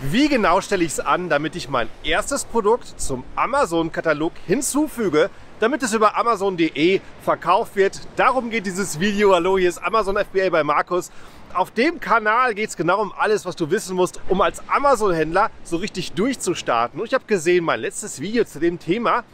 Wie genau stelle ich es an, damit ich mein erstes Produkt zum Amazon-Katalog hinzufüge, damit es über Amazon.de verkauft wird? Darum geht dieses Video. Hallo, hier ist Amazon FBA bei Markus. Auf dem Kanal geht es genau um alles, was du wissen musst, um als Amazon-Händler so richtig durchzustarten. Und ich habe gesehen, mein letztes Video zu dem Thema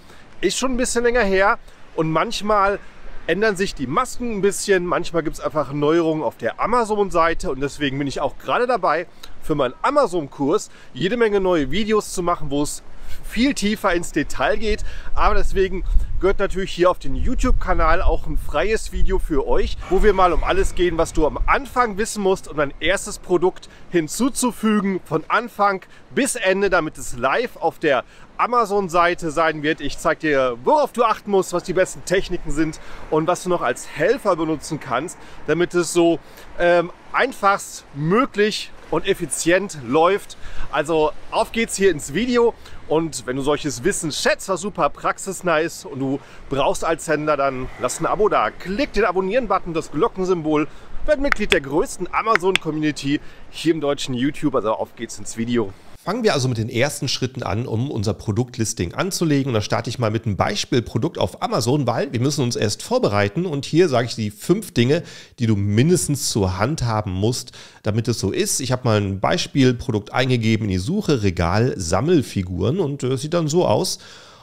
ist schon ein bisschen länger her und manchmal ändern sich die Masken ein bisschen. Manchmal gibt es einfach Neuerungen auf der Amazon-Seite und deswegen bin ich auch gerade dabei, für meinen Amazon-Kurs jede Menge neue Videos zu machen, wo es viel tiefer ins Detail geht. Aber deswegen gehört natürlich hier auf den YouTube-Kanal auch ein freies Video für euch, wo wir mal um alles gehen, was du am Anfang wissen musst, um dein erstes Produkt hinzuzufügen, von Anfang bis Ende, damit es live auf der Amazon-Seite sein wird. Ich zeige dir, worauf du achten musst, was die besten Techniken sind und was du noch als Helfer benutzen kannst, damit es so ähm, einfachst möglich und effizient läuft. Also auf geht's hier ins Video und wenn du solches Wissen schätzt, was super praxisnah ist und du brauchst als Händler, dann lass ein Abo da. Klick den Abonnieren-Button, das Glockensymbol, werd Mitglied der größten Amazon-Community hier im deutschen YouTube. Also auf geht's ins Video. Fangen wir also mit den ersten Schritten an, um unser Produktlisting anzulegen. Und da starte ich mal mit einem Beispielprodukt auf Amazon, weil wir müssen uns erst vorbereiten. Und hier sage ich die fünf Dinge, die du mindestens zur Hand haben musst, damit es so ist. Ich habe mal ein Beispielprodukt eingegeben in die Suche, Regal Sammelfiguren und es äh, sieht dann so aus.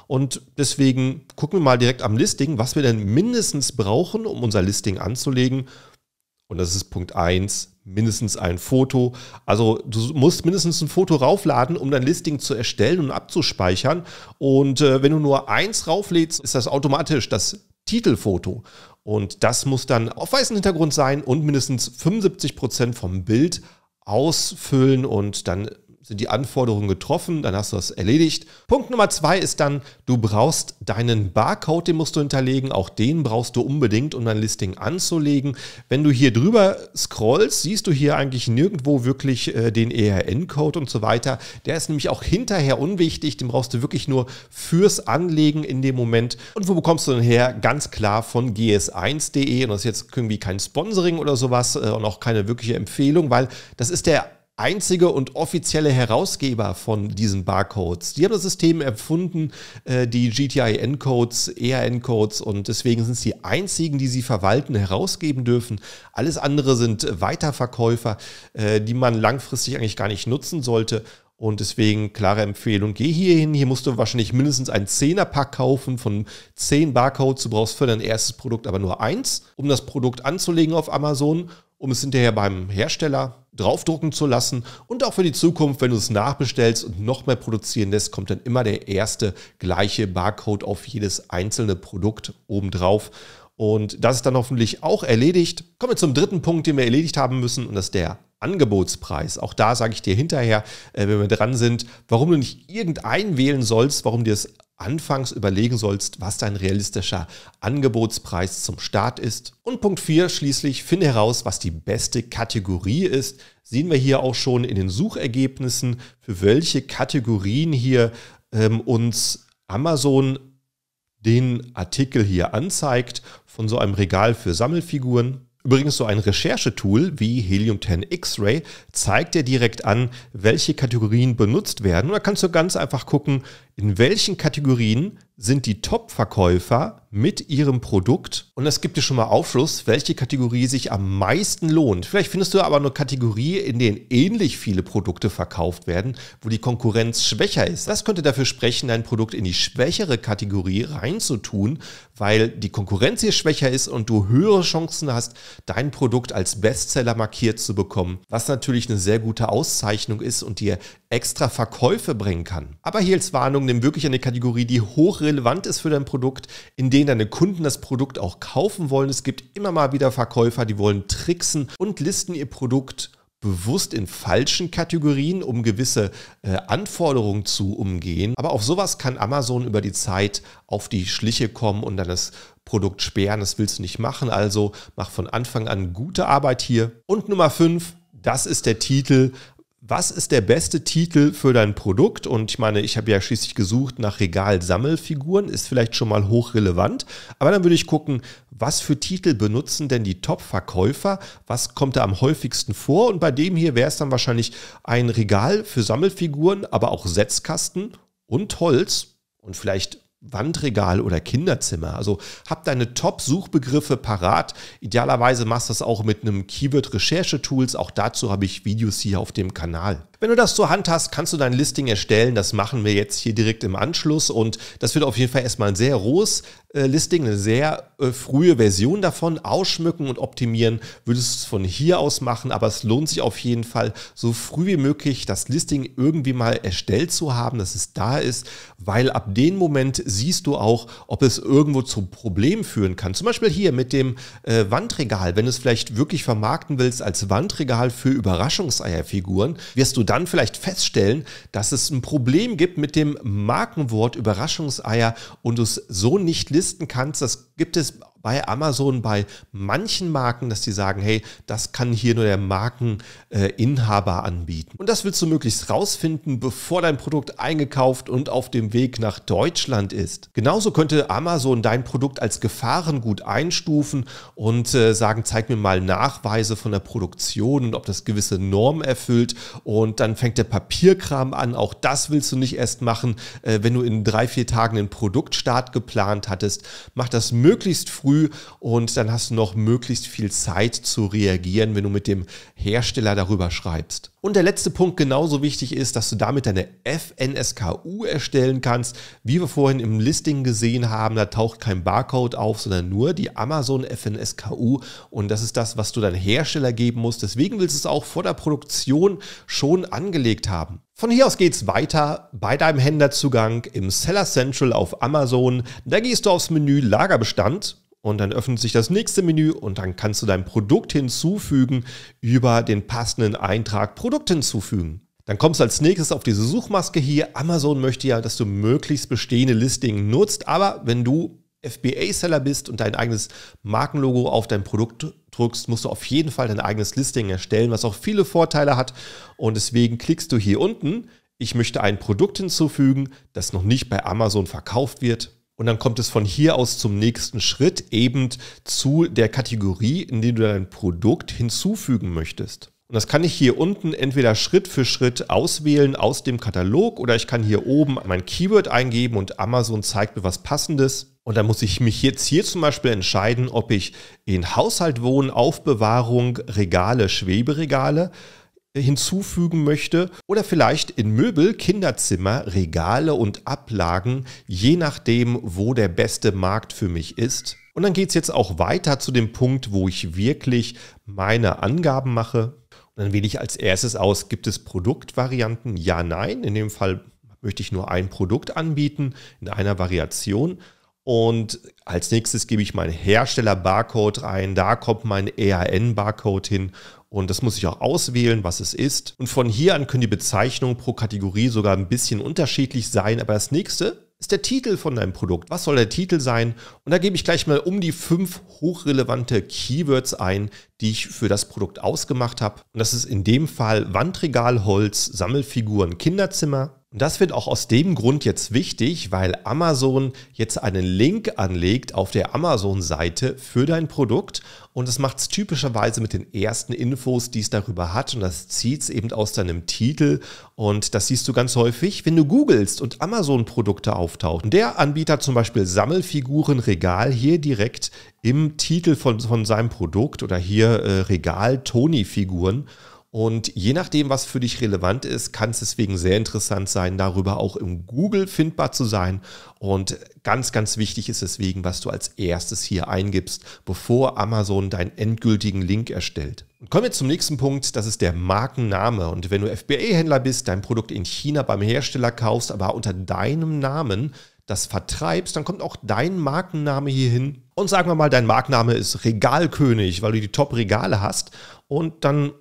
Und deswegen gucken wir mal direkt am Listing, was wir denn mindestens brauchen, um unser Listing anzulegen. Und das ist Punkt 1, mindestens ein Foto. Also du musst mindestens ein Foto raufladen, um dein Listing zu erstellen und abzuspeichern. Und äh, wenn du nur eins rauflädst, ist das automatisch das Titelfoto. Und das muss dann auf weißem Hintergrund sein und mindestens 75% Prozent vom Bild ausfüllen und dann sind die Anforderungen getroffen, dann hast du das erledigt. Punkt Nummer zwei ist dann, du brauchst deinen Barcode, den musst du hinterlegen. Auch den brauchst du unbedingt, um dein Listing anzulegen. Wenn du hier drüber scrollst, siehst du hier eigentlich nirgendwo wirklich äh, den ERN-Code und so weiter. Der ist nämlich auch hinterher unwichtig. Den brauchst du wirklich nur fürs Anlegen in dem Moment. Und wo bekommst du denn her? Ganz klar von gs1.de. Und das ist jetzt irgendwie kein Sponsoring oder sowas äh, und auch keine wirkliche Empfehlung, weil das ist der einzige und offizielle Herausgeber von diesen Barcodes. Die haben das System erfunden, äh, die GTI-Encodes, ERN-Codes und deswegen sind es die einzigen, die sie verwalten, herausgeben dürfen. Alles andere sind Weiterverkäufer, äh, die man langfristig eigentlich gar nicht nutzen sollte. Und deswegen klare Empfehlung, geh hier hin. Hier musst du wahrscheinlich mindestens ein einen pack kaufen von 10 Barcodes. Du brauchst für dein erstes Produkt aber nur eins, um das Produkt anzulegen auf Amazon, um es hinterher beim Hersteller draufdrucken zu lassen. Und auch für die Zukunft, wenn du es nachbestellst und noch mehr produzieren lässt, kommt dann immer der erste gleiche Barcode auf jedes einzelne Produkt obendrauf. Und das ist dann hoffentlich auch erledigt. Kommen wir zum dritten Punkt, den wir erledigt haben müssen, und das ist der Angebotspreis. Auch da sage ich dir hinterher, äh, wenn wir dran sind, warum du nicht irgendeinen wählen sollst, warum dir es anfangs überlegen sollst, was dein realistischer Angebotspreis zum Start ist. Und Punkt 4 schließlich, finde heraus, was die beste Kategorie ist. Sehen wir hier auch schon in den Suchergebnissen, für welche Kategorien hier ähm, uns Amazon den Artikel hier anzeigt von so einem Regal für Sammelfiguren. Übrigens so ein Recherchetool wie Helium 10 X-Ray zeigt dir direkt an, welche Kategorien benutzt werden. Und da kannst du ganz einfach gucken, in welchen Kategorien sind die Top-Verkäufer mit ihrem Produkt. Und das gibt dir schon mal Aufschluss, welche Kategorie sich am meisten lohnt. Vielleicht findest du aber eine Kategorie, in der ähnlich viele Produkte verkauft werden, wo die Konkurrenz schwächer ist. Das könnte dafür sprechen, dein Produkt in die schwächere Kategorie reinzutun, weil die Konkurrenz hier schwächer ist und du höhere Chancen hast, dein Produkt als Bestseller markiert zu bekommen, was natürlich eine sehr gute Auszeichnung ist und dir extra Verkäufe bringen kann. Aber hier als Warnung, nimm wirklich eine Kategorie, die hochrelevant ist für dein Produkt, in denen deine Kunden das Produkt auch kaufen wollen. Es gibt immer mal wieder Verkäufer, die wollen tricksen und listen ihr Produkt bewusst in falschen Kategorien, um gewisse äh, Anforderungen zu umgehen. Aber auf sowas kann Amazon über die Zeit auf die Schliche kommen und dann das Produkt sperren. Das willst du nicht machen. Also mach von Anfang an gute Arbeit hier. Und Nummer 5, das ist der Titel, was ist der beste Titel für dein Produkt? Und ich meine, ich habe ja schließlich gesucht nach Regalsammelfiguren, ist vielleicht schon mal hochrelevant. Aber dann würde ich gucken, was für Titel benutzen denn die Top-Verkäufer? Was kommt da am häufigsten vor? Und bei dem hier wäre es dann wahrscheinlich ein Regal für Sammelfiguren, aber auch Setzkasten und Holz und vielleicht Wandregal oder Kinderzimmer. Also hab deine Top-Suchbegriffe parat. Idealerweise machst du das auch mit einem Keyword-Recherche-Tools. Auch dazu habe ich Videos hier auf dem Kanal. Wenn du das zur Hand hast, kannst du dein Listing erstellen. Das machen wir jetzt hier direkt im Anschluss und das wird auf jeden Fall erstmal ein sehr rohes äh, Listing, eine sehr äh, frühe Version davon ausschmücken und optimieren. Würdest du es von hier aus machen, aber es lohnt sich auf jeden Fall, so früh wie möglich das Listing irgendwie mal erstellt zu haben, dass es da ist, weil ab dem Moment siehst du auch, ob es irgendwo zu Problemen führen kann. Zum Beispiel hier mit dem äh, Wandregal. Wenn du es vielleicht wirklich vermarkten willst als Wandregal für Überraschungseierfiguren, wirst du dann vielleicht feststellen, dass es ein Problem gibt mit dem Markenwort Überraschungseier und du es so nicht listen kannst. Das gibt es bei Amazon, bei manchen Marken, dass die sagen, hey, das kann hier nur der Markeninhaber äh, anbieten. Und das willst du möglichst rausfinden, bevor dein Produkt eingekauft und auf dem Weg nach Deutschland ist. Genauso könnte Amazon dein Produkt als Gefahrengut einstufen und äh, sagen, zeig mir mal Nachweise von der Produktion und ob das gewisse Normen erfüllt. Und dann fängt der Papierkram an. Auch das willst du nicht erst machen, äh, wenn du in drei, vier Tagen einen Produktstart geplant hattest. Mach das möglichst früh früh und dann hast du noch möglichst viel Zeit zu reagieren, wenn du mit dem Hersteller darüber schreibst. Und der letzte Punkt genauso wichtig ist, dass du damit deine FNSKU erstellen kannst. Wie wir vorhin im Listing gesehen haben, da taucht kein Barcode auf, sondern nur die Amazon FNSKU und das ist das, was du deinem Hersteller geben musst. Deswegen willst du es auch vor der Produktion schon angelegt haben. Von hier aus geht es weiter bei deinem Händlerzugang im Seller Central auf Amazon. Da gehst du aufs Menü Lagerbestand und dann öffnet sich das nächste Menü und dann kannst du dein Produkt hinzufügen über den passenden Eintrag Produkt hinzufügen. Dann kommst du als nächstes auf diese Suchmaske hier. Amazon möchte ja, dass du möglichst bestehende Listing nutzt, aber wenn du FBA-Seller bist und dein eigenes Markenlogo auf dein Produkt drückst, musst du auf jeden Fall dein eigenes Listing erstellen, was auch viele Vorteile hat. Und deswegen klickst du hier unten, ich möchte ein Produkt hinzufügen, das noch nicht bei Amazon verkauft wird und dann kommt es von hier aus zum nächsten Schritt, eben zu der Kategorie, in die du dein Produkt hinzufügen möchtest. Und das kann ich hier unten entweder Schritt für Schritt auswählen aus dem Katalog oder ich kann hier oben mein Keyword eingeben und Amazon zeigt mir was Passendes. Und dann muss ich mich jetzt hier zum Beispiel entscheiden, ob ich in Haushalt, Wohnen, Aufbewahrung, Regale, Schweberegale hinzufügen möchte oder vielleicht in Möbel, Kinderzimmer, Regale und Ablagen, je nachdem, wo der beste Markt für mich ist. Und dann geht es jetzt auch weiter zu dem Punkt, wo ich wirklich meine Angaben mache. Und dann wähle ich als erstes aus, gibt es Produktvarianten? Ja, nein. In dem Fall möchte ich nur ein Produkt anbieten in einer Variation. Und als nächstes gebe ich meinen Hersteller-Barcode rein, da kommt mein EAN-Barcode hin und das muss ich auch auswählen, was es ist. Und von hier an können die Bezeichnungen pro Kategorie sogar ein bisschen unterschiedlich sein. Aber das nächste ist der Titel von deinem Produkt. Was soll der Titel sein? Und da gebe ich gleich mal um die fünf hochrelevante Keywords ein, die ich für das Produkt ausgemacht habe. Und das ist in dem Fall Wandregal, Holz, Sammelfiguren, Kinderzimmer, und das wird auch aus dem Grund jetzt wichtig, weil Amazon jetzt einen Link anlegt auf der Amazon-Seite für dein Produkt und das macht es typischerweise mit den ersten Infos, die es darüber hat und das zieht es eben aus deinem Titel und das siehst du ganz häufig, wenn du googelst und Amazon-Produkte auftauchen. Der Anbieter zum Beispiel Sammelfigurenregal hier direkt im Titel von, von seinem Produkt oder hier äh, Regal Toni-Figuren und je nachdem, was für dich relevant ist, kann es deswegen sehr interessant sein, darüber auch im Google findbar zu sein. Und ganz, ganz wichtig ist deswegen, was du als erstes hier eingibst, bevor Amazon deinen endgültigen Link erstellt. Und kommen wir zum nächsten Punkt, das ist der Markenname. Und wenn du FBA-Händler bist, dein Produkt in China beim Hersteller kaufst, aber unter deinem Namen das vertreibst, dann kommt auch dein Markenname hier hin. Und sagen wir mal, dein Markenname ist Regalkönig, weil du die Top-Regale hast. Und dann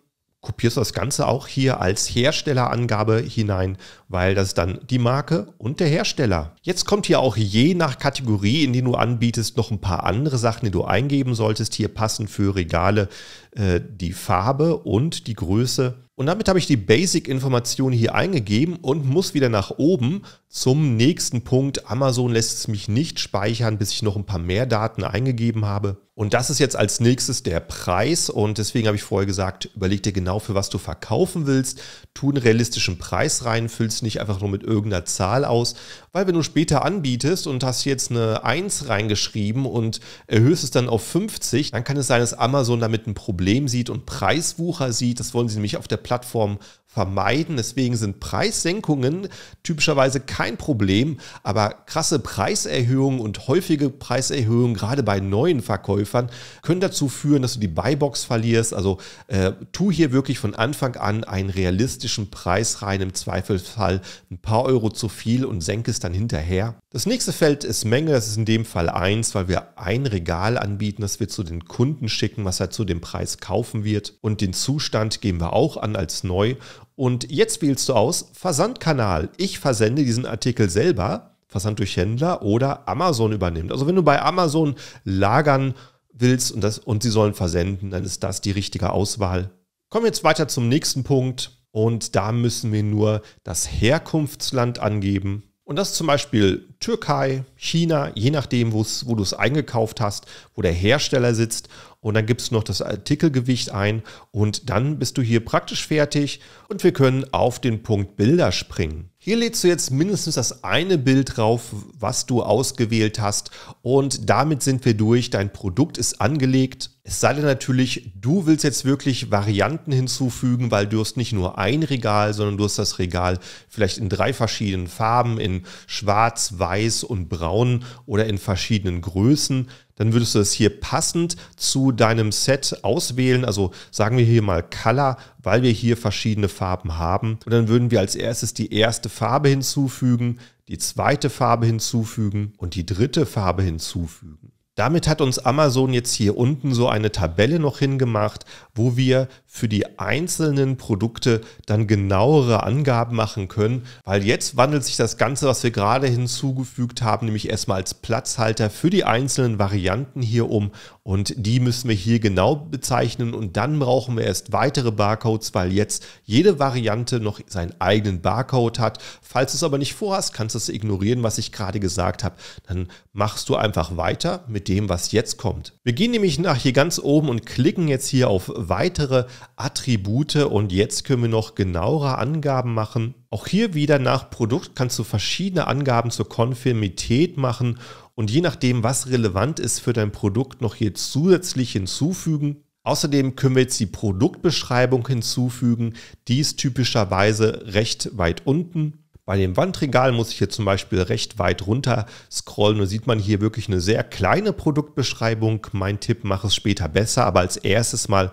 kopierst du das Ganze auch hier als Herstellerangabe hinein, weil das ist dann die Marke und der Hersteller. Jetzt kommt hier auch je nach Kategorie, in die du anbietest, noch ein paar andere Sachen, die du eingeben solltest. Hier passen für Regale äh, die Farbe und die Größe. Und damit habe ich die Basic-Information hier eingegeben und muss wieder nach oben zum nächsten Punkt. Amazon lässt es mich nicht speichern, bis ich noch ein paar mehr Daten eingegeben habe. Und das ist jetzt als nächstes der Preis. Und deswegen habe ich vorher gesagt, überleg dir genau, für was du verkaufen willst. Tu einen realistischen Preis rein, füllst nicht einfach nur mit irgendeiner Zahl aus. Weil wenn du später anbietest und hast jetzt eine 1 reingeschrieben und erhöhst es dann auf 50, dann kann es sein, dass Amazon damit ein Problem sieht und Preiswucher sieht. Das wollen sie nämlich auf der Plattform vermeiden. Deswegen sind Preissenkungen typischerweise kein Problem. Aber krasse Preiserhöhungen und häufige Preiserhöhungen, gerade bei neuen Verkäufen, liefern, können dazu führen, dass du die Buybox verlierst. Also äh, tu hier wirklich von Anfang an einen realistischen Preis rein, im Zweifelsfall ein paar Euro zu viel und senke es dann hinterher. Das nächste Feld ist Menge, das ist in dem Fall 1, weil wir ein Regal anbieten, das wir zu den Kunden schicken, was er zu dem Preis kaufen wird. Und den Zustand geben wir auch an als neu. Und jetzt wählst du aus Versandkanal. Ich versende diesen Artikel selber, Versand durch Händler oder Amazon übernimmt. Also wenn du bei Amazon lagern willst und, das, und sie sollen versenden, dann ist das die richtige Auswahl. Kommen wir jetzt weiter zum nächsten Punkt und da müssen wir nur das Herkunftsland angeben. Und das ist zum Beispiel Türkei, China, je nachdem, wo du es eingekauft hast, wo der Hersteller sitzt und dann gibst du noch das Artikelgewicht ein und dann bist du hier praktisch fertig und wir können auf den Punkt Bilder springen. Hier lädst du jetzt mindestens das eine Bild drauf, was du ausgewählt hast und damit sind wir durch. Dein Produkt ist angelegt. Es sei denn natürlich, du willst jetzt wirklich Varianten hinzufügen, weil du hast nicht nur ein Regal, sondern du hast das Regal vielleicht in drei verschiedenen Farben, in schwarz, weiß und braun oder in verschiedenen Größen dann würdest du es hier passend zu deinem Set auswählen. Also sagen wir hier mal Color, weil wir hier verschiedene Farben haben. Und dann würden wir als erstes die erste Farbe hinzufügen, die zweite Farbe hinzufügen und die dritte Farbe hinzufügen. Damit hat uns Amazon jetzt hier unten so eine Tabelle noch hingemacht, wo wir für die einzelnen Produkte dann genauere Angaben machen können, weil jetzt wandelt sich das Ganze, was wir gerade hinzugefügt haben, nämlich erstmal als Platzhalter für die einzelnen Varianten hier um und die müssen wir hier genau bezeichnen und dann brauchen wir erst weitere Barcodes, weil jetzt jede Variante noch seinen eigenen Barcode hat. Falls du es aber nicht vorhast, kannst du es ignorieren, was ich gerade gesagt habe. Dann machst du einfach weiter mit dem, was jetzt kommt. Wir gehen nämlich nach hier ganz oben und klicken jetzt hier auf weitere Attribute und jetzt können wir noch genauere Angaben machen. Auch hier wieder nach Produkt kannst du verschiedene Angaben zur Konfirmität machen und je nachdem, was relevant ist für dein Produkt, noch hier zusätzlich hinzufügen. Außerdem können wir jetzt die Produktbeschreibung hinzufügen. Die ist typischerweise recht weit unten. Bei dem Wandregal muss ich hier zum Beispiel recht weit runter scrollen und sieht man hier wirklich eine sehr kleine Produktbeschreibung. Mein Tipp, mach es später besser, aber als erstes mal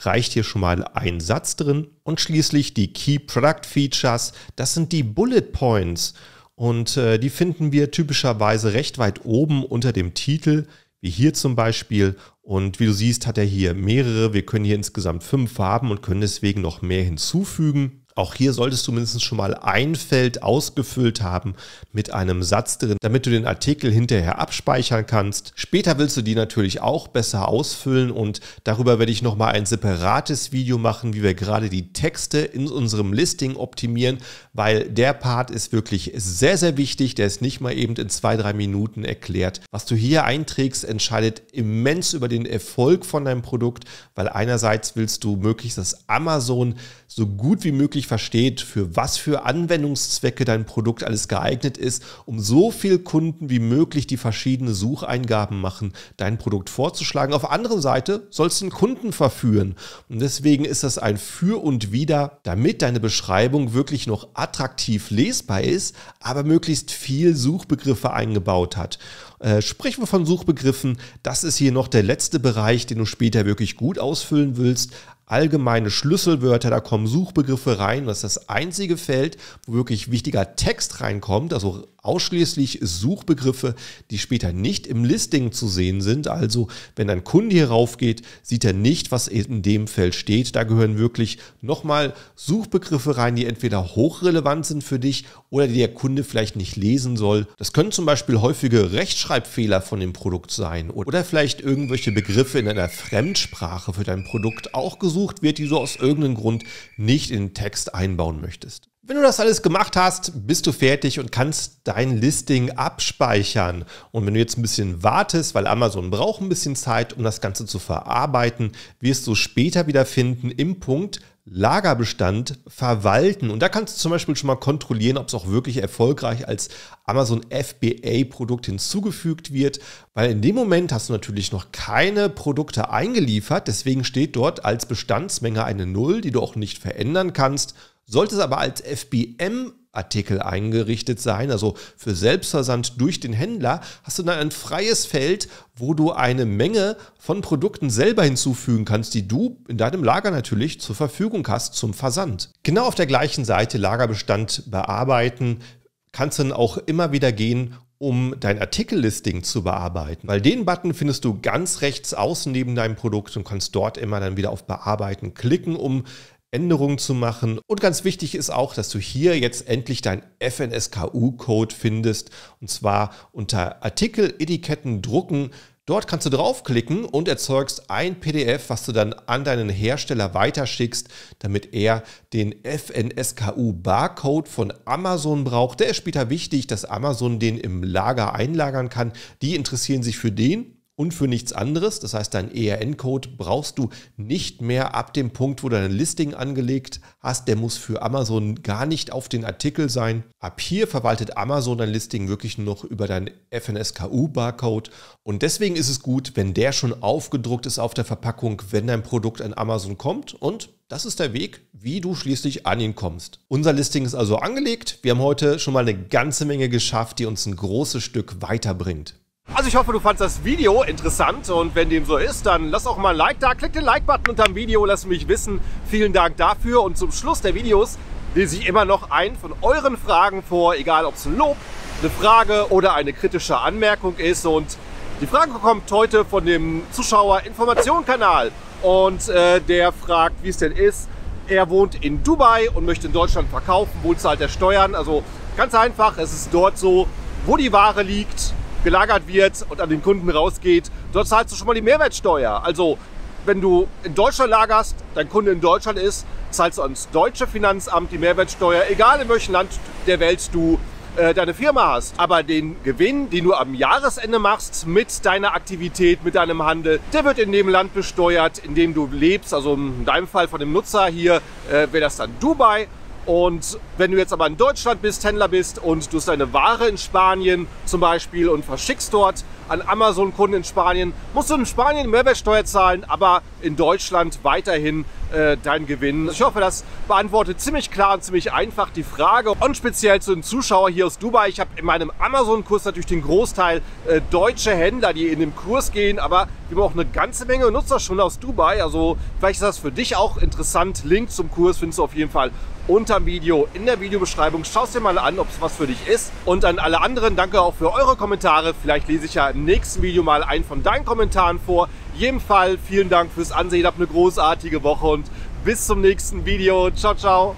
reicht hier schon mal ein Satz drin. Und schließlich die Key Product Features, das sind die Bullet Points. Und äh, die finden wir typischerweise recht weit oben unter dem Titel, wie hier zum Beispiel. Und wie du siehst, hat er hier mehrere. Wir können hier insgesamt fünf Farben und können deswegen noch mehr hinzufügen. Auch hier solltest du mindestens schon mal ein Feld ausgefüllt haben mit einem Satz drin, damit du den Artikel hinterher abspeichern kannst. Später willst du die natürlich auch besser ausfüllen und darüber werde ich nochmal ein separates Video machen, wie wir gerade die Texte in unserem Listing optimieren, weil der Part ist wirklich sehr, sehr wichtig. Der ist nicht mal eben in zwei, drei Minuten erklärt. Was du hier einträgst, entscheidet immens über den Erfolg von deinem Produkt, weil einerseits willst du möglichst, dass Amazon so gut wie möglich versteht, für was für Anwendungszwecke dein Produkt alles geeignet ist, um so viel Kunden wie möglich, die verschiedene Sucheingaben machen, dein Produkt vorzuschlagen. Auf der anderen Seite sollst du den Kunden verführen. Und deswegen ist das ein Für und Wider, damit deine Beschreibung wirklich noch attraktiv lesbar ist, aber möglichst viel Suchbegriffe eingebaut hat. Äh, sprechen wir von Suchbegriffen. Das ist hier noch der letzte Bereich, den du später wirklich gut ausfüllen willst allgemeine Schlüsselwörter, da kommen Suchbegriffe rein. Das ist das einzige Feld, wo wirklich wichtiger Text reinkommt, also ausschließlich Suchbegriffe, die später nicht im Listing zu sehen sind. Also wenn ein Kunde hier rauf geht, sieht er nicht, was in dem Feld steht. Da gehören wirklich nochmal Suchbegriffe rein, die entweder hochrelevant sind für dich oder die der Kunde vielleicht nicht lesen soll. Das können zum Beispiel häufige Rechtschreibfehler von dem Produkt sein oder vielleicht irgendwelche Begriffe in einer Fremdsprache für dein Produkt auch gesucht gesucht wird, die du aus irgendeinem Grund nicht in den Text einbauen möchtest. Wenn du das alles gemacht hast, bist du fertig und kannst dein Listing abspeichern. Und wenn du jetzt ein bisschen wartest, weil Amazon braucht ein bisschen Zeit, um das Ganze zu verarbeiten, wirst du später wieder finden im Punkt Lagerbestand verwalten. Und da kannst du zum Beispiel schon mal kontrollieren, ob es auch wirklich erfolgreich als Amazon FBA-Produkt hinzugefügt wird, weil in dem Moment hast du natürlich noch keine Produkte eingeliefert. Deswegen steht dort als Bestandsmenge eine Null, die du auch nicht verändern kannst. Sollte es aber als FBM Artikel eingerichtet sein, also für Selbstversand durch den Händler, hast du dann ein freies Feld, wo du eine Menge von Produkten selber hinzufügen kannst, die du in deinem Lager natürlich zur Verfügung hast zum Versand. Genau auf der gleichen Seite Lagerbestand bearbeiten, kannst du dann auch immer wieder gehen um dein Artikellisting zu bearbeiten. Weil den Button findest du ganz rechts außen neben deinem Produkt und kannst dort immer dann wieder auf Bearbeiten klicken, um Änderungen zu machen. Und ganz wichtig ist auch, dass du hier jetzt endlich dein FNSKU-Code findest. Und zwar unter Artikel, Etiketten, Drucken. Dort kannst du draufklicken und erzeugst ein PDF, was du dann an deinen Hersteller weiterschickst, damit er den FNSKU-Barcode von Amazon braucht. Der ist später wichtig, dass Amazon den im Lager einlagern kann. Die interessieren sich für den und für nichts anderes. Das heißt, dein ERN-Code brauchst du nicht mehr ab dem Punkt, wo du dein Listing angelegt hast. Der muss für Amazon gar nicht auf den Artikel sein. Ab hier verwaltet Amazon dein Listing wirklich nur noch über deinen FNSKU-Barcode. Und deswegen ist es gut, wenn der schon aufgedruckt ist auf der Verpackung, wenn dein Produkt an Amazon kommt. Und das ist der Weg, wie du schließlich an ihn kommst. Unser Listing ist also angelegt. Wir haben heute schon mal eine ganze Menge geschafft, die uns ein großes Stück weiterbringt. Also ich hoffe, du fandest das Video interessant und wenn dem so ist, dann lass auch mal ein Like da, klick den Like-Button unter dem Video, lass mich wissen. Vielen Dank dafür und zum Schluss der Videos lese ich immer noch ein von euren Fragen vor, egal ob es ein Lob, eine Frage oder eine kritische Anmerkung ist und die Frage kommt heute von dem Zuschauer Information-Kanal und äh, der fragt, wie es denn ist. Er wohnt in Dubai und möchte in Deutschland verkaufen, wo zahlt er Steuern? Also ganz einfach, es ist dort so, wo die Ware liegt, gelagert wird und an den Kunden rausgeht, dort zahlst du schon mal die Mehrwertsteuer. Also wenn du in Deutschland lagerst, dein Kunde in Deutschland ist, zahlst du ans deutsche Finanzamt die Mehrwertsteuer, egal in welchem Land der Welt du äh, deine Firma hast. Aber den Gewinn, den du am Jahresende machst mit deiner Aktivität, mit deinem Handel, der wird in dem Land besteuert, in dem du lebst. Also in deinem Fall von dem Nutzer hier äh, wäre das dann Dubai und wenn du jetzt aber in Deutschland bist, Händler bist und du hast deine Ware in Spanien zum Beispiel und verschickst dort, an Amazon-Kunden in Spanien, musst du in Spanien Mehrwertsteuer zahlen, aber in Deutschland weiterhin äh, deinen Gewinn. Ich hoffe, das beantwortet ziemlich klar und ziemlich einfach die Frage. Und speziell zu den Zuschauern hier aus Dubai. Ich habe in meinem Amazon-Kurs natürlich den Großteil äh, deutsche Händler, die in den Kurs gehen, aber wir haben auch eine ganze Menge Nutzer schon aus Dubai. Also vielleicht ist das für dich auch interessant. Link zum Kurs findest du auf jeden Fall unter dem Video, in der Videobeschreibung. Schau es dir mal an, ob es was für dich ist. Und an alle anderen, danke auch für eure Kommentare. Vielleicht lese ich ja in nächsten Video mal einen von deinen Kommentaren vor. In jedem Fall vielen Dank fürs Ansehen, habt eine großartige Woche und bis zum nächsten Video. Ciao, ciao.